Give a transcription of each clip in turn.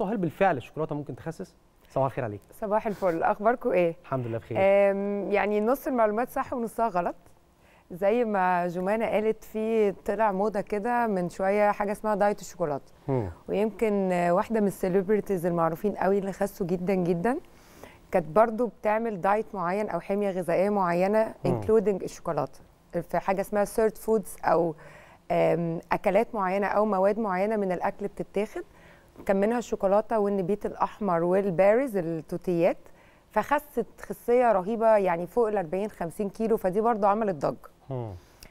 هل بالفعل الشوكولاته ممكن تخسس؟ صباح الخير عليك. صباح الفل، اخباركم ايه؟ الحمد لله بخير. يعني نص المعلومات صح ونصها غلط. زي ما جمانه قالت في طلع موضه كده من شويه حاجه اسمها دايت الشوكولاته. ويمكن واحده من السليبرتيز المعروفين قوي اللي خسوا جدا جدا كانت برضو بتعمل دايت معين او حميه غذائيه معينه انكلودنج الشوكولاته في حاجه اسمها سيرت فودز او اكلات معينه او مواد معينه من الاكل بتتاخد. كان منها الشوكولاته والنبيت الاحمر والبارز التوتيات فخست خصيه رهيبه يعني فوق ال 40 50 كيلو فدي برضه عملت ضجه.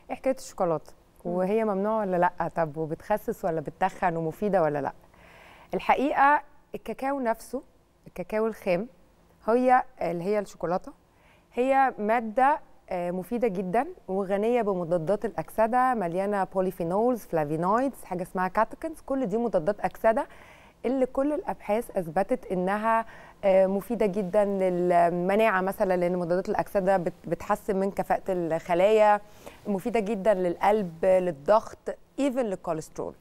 ايه حكايه الشوكولاته؟ وهي ممنوعه ولا لا؟ طب وبتخسس ولا بتتخن ومفيده ولا لا؟ الحقيقه الكاكاو نفسه الكاكاو الخام هي اللي هي الشوكولاته هي ماده آه، مفيده جدا وغنيه بمضادات الاكسده مليانه بوليفينولز فلافينويدز حاجه اسمها كاتوكنز كل دي مضادات اكسده اللي كل الابحاث اثبتت انها آه، مفيده جدا للمناعه مثلا لان مضادات الاكسده بتحسن من كفاءه الخلايا مفيده جدا للقلب للضغط ايفن للكوليسترول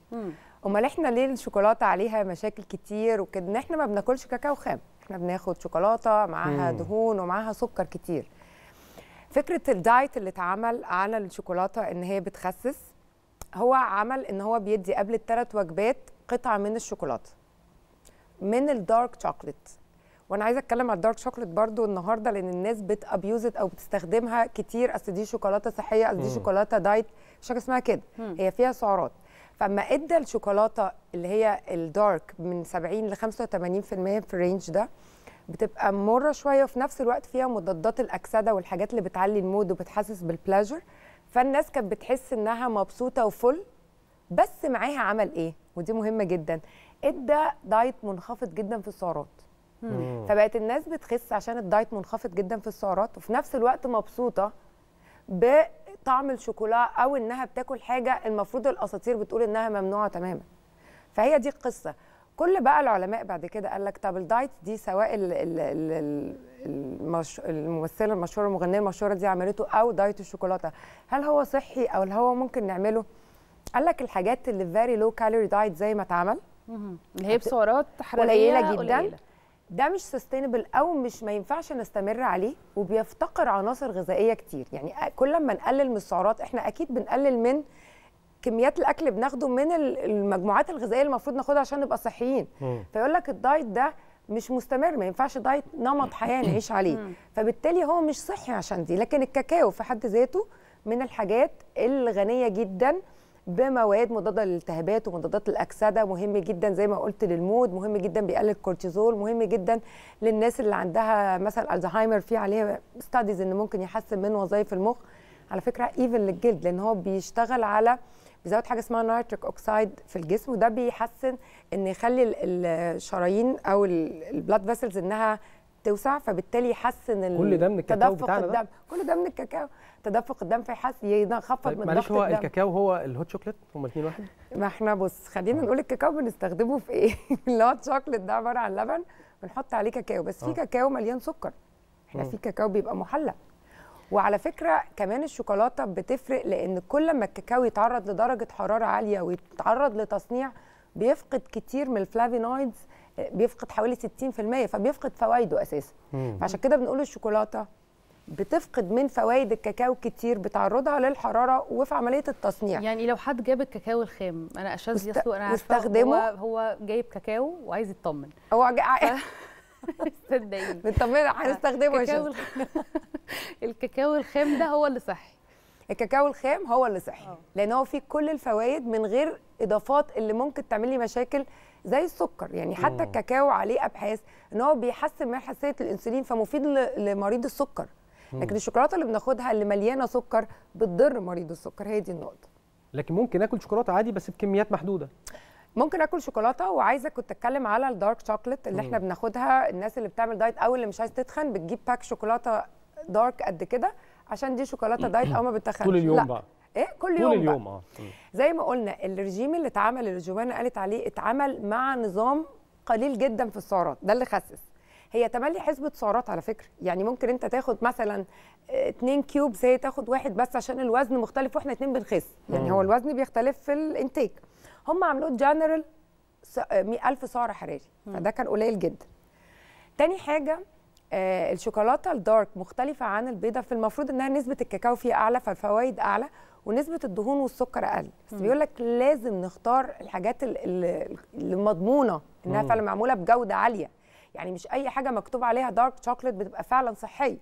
امال احنا ليه الشوكولاته عليها مشاكل كتير وكده احنا ما بناكلش كاكاو خام احنا بناخد شوكولاته معاها دهون ومعاها سكر كتير فكره الدايت اللي اتعمل على الشوكولاته ان هي بتخسس هو عمل ان هو بيدي قبل الثلاث وجبات قطعه من الشوكولاته من الدارك شوكليت وانا عايزه اتكلم على الدارك شوكليت برضو النهارده لان الناس بتابيوزت او بتستخدمها كتير اصل دي شوكولاته صحيه اصل دي شوكولاته دايت مش حاجه اسمها كده هي فيها سعرات فما ادى الشوكولاته اللي هي الدارك من 70 ل 85% في الرينج ده بتبقى مره شويه وفي نفس الوقت فيها مضادات الاكسده والحاجات اللي بتعلي المود وبتحسس بالبلاجر فالناس كانت بتحس انها مبسوطه وفل بس معاها عمل ايه ودي مهمه جدا ادى دايت منخفض جدا في السعرات فبقت الناس بتخس عشان الدايت منخفض جدا في السعرات وفي نفس الوقت مبسوطه بطعم الشوكولا او انها بتاكل حاجه المفروض الاساطير بتقول انها ممنوعه تماما فهي دي القصه كل بقى العلماء بعد كده قال لك طب الدايت دي سواء ال ال ال المش... الممثله المشهوره المغنيه المشهوره دي عملته او دايت الشوكولاته هل هو صحي او هل هو ممكن نعمله قال لك الحاجات اللي فيري لو كالوري دايت زي ما اتعمل اللي هي بسعرات حراريه قليله جدا ده مش سستينبل او مش ما ينفعش نستمر عليه وبيفتقر عناصر غذائيه كتير يعني كل ما نقلل من السعرات احنا اكيد بنقلل من كميات الاكل بناخده من المجموعات الغذائيه المفروض ناخدها عشان نبقى صحيين فيقول لك الدايت ده مش مستمر ما ينفعش دايت نمط حياه نعيش عليه فبالتالي هو مش صحي عشان دي لكن الكاكاو في حد ذاته من الحاجات الغنيه جدا بمواد مضاده للالتهابات ومضادات الاكسده مهم جدا زي ما قلت للمود مهم جدا بيقلل الكورتيزول مهم جدا للناس اللي عندها مثلا الزهايمر في عليها ستاديز ان ممكن يحسن من وظائف المخ على فكره ايفن للجلد لان هو بيشتغل على بيزود حاجه اسمها نيتريك اوكسايد في الجسم وده بيحسن ان يخلي الشرايين او البلاد فيسلز انها توسع فبالتالي يحسن كل ده من الكاكاو بتاعنا الدم ده؟ كل ده من الكاكاو تدفق الدم فيحسن يخفض طيب من ضغط الدم معلش هو الكاكاو هو الهوت شوكليت هما الاثنين واحد ما احنا بص خلينا نقول الكاكاو بنستخدمه في ايه الهوت شوكليت ده عباره عن لبن بنحط عليه كاكاو بس في آه. كاكاو مليان سكر احنا آه. في كاكاو بيبقى محلى وعلى فكره كمان الشوكولاته بتفرق لان كل ما الكاكاو يتعرض لدرجه حراره عاليه ويتعرض لتصنيع بيفقد كتير من الفلافينويدز بيفقد حوالي 60% فبيفقد فوائده اساسا فعشان كده بنقول الشوكولاته بتفقد من فوائد الكاكاو كتير بتعرضها للحراره وفي عمليه التصنيع يعني لو حد جاب الكاكاو الخام انا اشاذ يسلو انا عارفه هو هو جايب كاكاو وعايز يطمن هو صدقيني مطمنه آه، هنستخدمه يا الكاكاو الخام ده هو اللي صحي الكاكاو الخام هو اللي صحي آه. لان هو فيه كل الفوائد من غير اضافات اللي ممكن تعمل لي مشاكل زي السكر يعني حتى الكاكاو عليه ابحاث ان هو بيحسن من حساسيه الانسولين فمفيد لمريض السكر لكن الشوكولاته اللي بناخدها اللي مليانه سكر بتضر مريض السكر هي دي النقطه لكن ممكن اكل شوكولاته عادي بس بكميات محدوده ممكن اكل شوكولاته وعايزه كنت اتكلم على الدارك شوكليت اللي احنا بناخدها الناس اللي بتعمل دايت او اللي مش عايز تتخن بتجيب باك شوكولاته دارك قد كده عشان دي شوكولاته دايت او ما بتتخنش طول اليوم لا. بقى ايه كل يوم كل يوم اه زي ما قلنا الرجيم اللي اتعمل اللي جوانا قالت عليه اتعمل مع نظام قليل جدا في السعرات ده اللي خسس هي تملي حسبه سعرات على فكره يعني ممكن انت تاخد مثلا 2 كيوب زي تاخد واحد بس عشان الوزن مختلف واحنا اتنين بنخس يعني هو الوزن بيختلف في الانتيك هم عملوه جنرال 100000 سعر حراري فده كان قليل جدا تاني حاجه آه الشوكولاته الدارك مختلفه عن البيضه في المفروض انها نسبه الكاكاو فيها اعلى فالفوائد اعلى ونسبه الدهون والسكر اقل بس بيقول لك لازم نختار الحاجات المضمونه انها فعلا معموله بجوده عاليه يعني مش اي حاجه مكتوب عليها دارك شوكليت بتبقى فعلا صحيه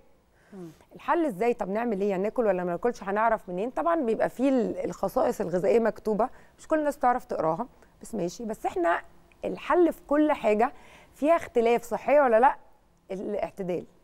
الحل ازاي طب نعمل ايه ناكل ولا ما ناكلش هنعرف منين طبعا بيبقى فيه الخصائص الغذائيه مكتوبه مش كل الناس تعرف تقراها بس ماشي بس احنا الحل في كل حاجه فيها اختلاف صحيه ولا لا الاعتدال